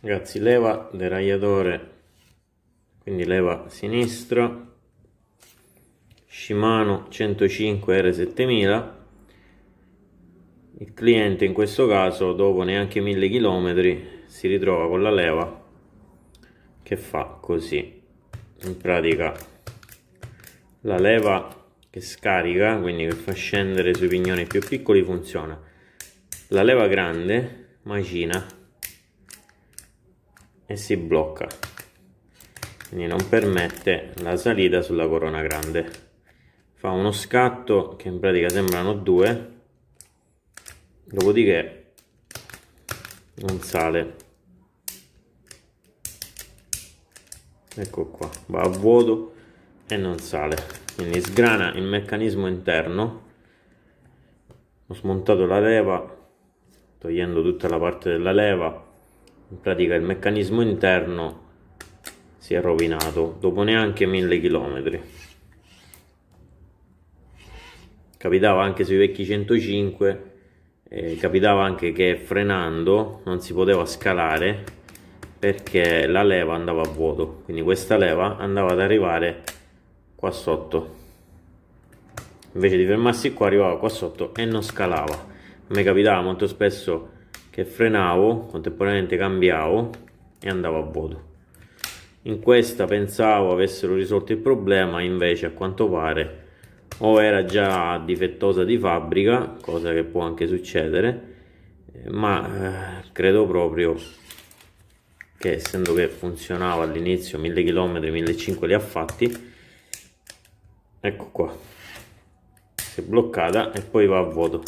ragazzi leva deragliatore quindi leva sinistra Shimano 105 R7000 il cliente in questo caso dopo neanche 1000 km si ritrova con la leva che fa così in pratica la leva che scarica quindi che fa scendere sui pignoni più piccoli funziona la leva grande macina e si blocca quindi non permette la salita sulla corona grande fa uno scatto che in pratica sembrano due dopodiché non sale ecco qua va a vuoto e non sale quindi sgrana il meccanismo interno ho smontato la leva togliendo tutta la parte della leva in pratica il meccanismo interno si è rovinato dopo neanche mille chilometri capitava anche sui vecchi 105 eh, capitava anche che frenando non si poteva scalare perché la leva andava a vuoto quindi questa leva andava ad arrivare qua sotto invece di fermarsi qua arrivava qua sotto e non scalava a me capitava molto spesso che frenavo, contemporaneamente cambiavo e andavo a vuoto. In questa pensavo avessero risolto il problema, invece a quanto pare o era già difettosa di fabbrica, cosa che può anche succedere, eh, ma eh, credo proprio che essendo che funzionava all'inizio 1000 km 1500 li ha fatti ecco qua si è bloccata e poi va a vuoto